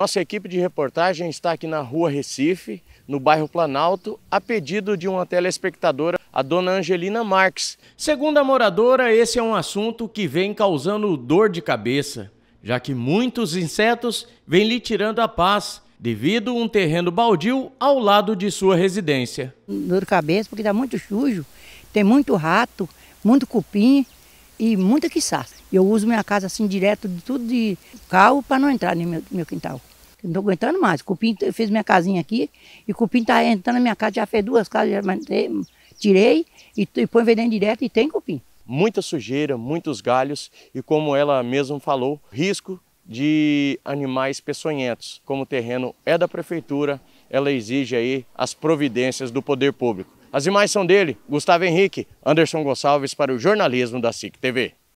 Nossa equipe de reportagem está aqui na rua Recife, no bairro Planalto, a pedido de uma telespectadora, a dona Angelina Marques. Segundo a moradora, esse é um assunto que vem causando dor de cabeça, já que muitos insetos vêm lhe tirando a paz devido a um terreno baldio ao lado de sua residência. Dor de cabeça porque dá muito sujo, tem muito rato, muito cupim e muita quiçá. Eu uso minha casa assim direto de tudo de carro para não entrar no meu, meu quintal. Não estou aguentando mais. Cupim fez minha casinha aqui e cupim está entrando na minha casa, já fez duas casas, já tirei e, e põe vendendo direto e tem cupim. Muita sujeira, muitos galhos e como ela mesma falou, risco de animais peçonhentos. Como o terreno é da prefeitura, ela exige aí as providências do poder público. As imagens são dele, Gustavo Henrique, Anderson Gonçalves para o jornalismo da SIC TV.